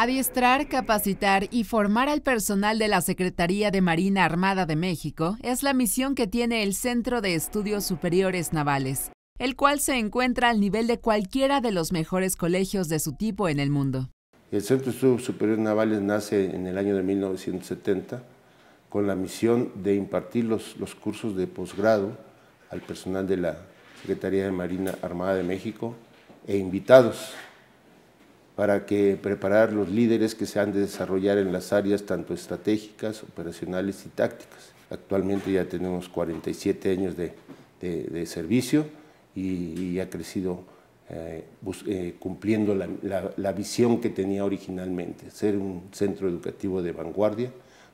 Adiestrar, capacitar y formar al personal de la Secretaría de Marina Armada de México es la misión que tiene el Centro de Estudios Superiores Navales, el cual se encuentra al nivel de cualquiera de los mejores colegios de su tipo en el mundo. El Centro de Estudios Superiores Navales nace en el año de 1970 con la misión de impartir los, los cursos de posgrado al personal de la Secretaría de Marina Armada de México e invitados para que preparar los líderes que se han de desarrollar en las áreas tanto estratégicas, operacionales y tácticas. Actualmente ya tenemos 47 años de, servicio y, ha crecido eh, eh, cumpliendo la, la, visión que tenía originalmente, ser un centro educativo de vanguardia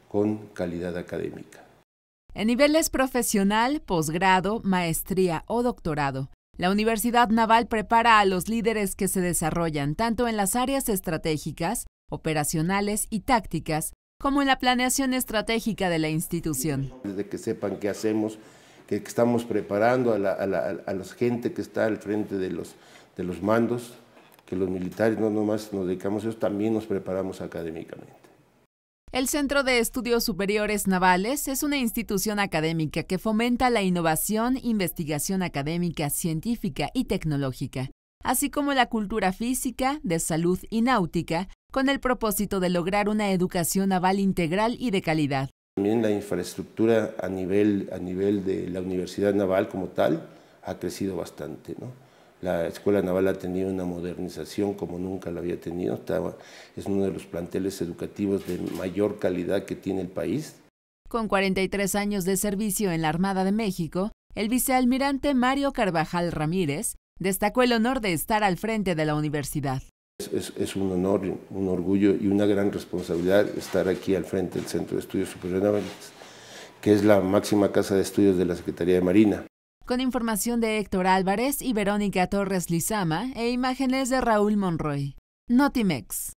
con calidad académica. En niveles profesional, posgrado, maestría o doctorado, la Universidad Naval prepara a los líderes que se desarrollan tanto en las áreas estratégicas, operacionales y tácticas, como en la planeación estratégica de la institución. Desde que sepan qué hacemos, que estamos preparando a la, gente que está al frente de los, mandos, que los militares no nomás nos dedicamos ellos también nos preparamos académicamente. El Centro de Estudios Superiores Navales es una institución académica que fomenta la innovación, investigación académica, científica y tecnológica, así como la cultura física, de salud y náutica, con el propósito de lograr una educación naval integral y de calidad. También la infraestructura a nivel, a nivel de la Universidad Naval como tal ha crecido bastante. ¿no? La Escuela Naval ha tenido una modernización como nunca la había tenido. es uno de los planteles educativos de mayor calidad que tiene el país. Con 43 años de servicio en la Armada de México, el vicealmirante Mario Carvajal Ramírez destacó el honor de estar al frente de la universidad. Es, un honor, un orgullo y una gran responsabilidad estar aquí al frente del Centro de Estudios Superiores Navales, que es la máxima casa de estudios de la Secretaría de Marina con información de Héctor Álvarez y Verónica Torres Lizama e imágenes de Raúl Monroy. Notimex.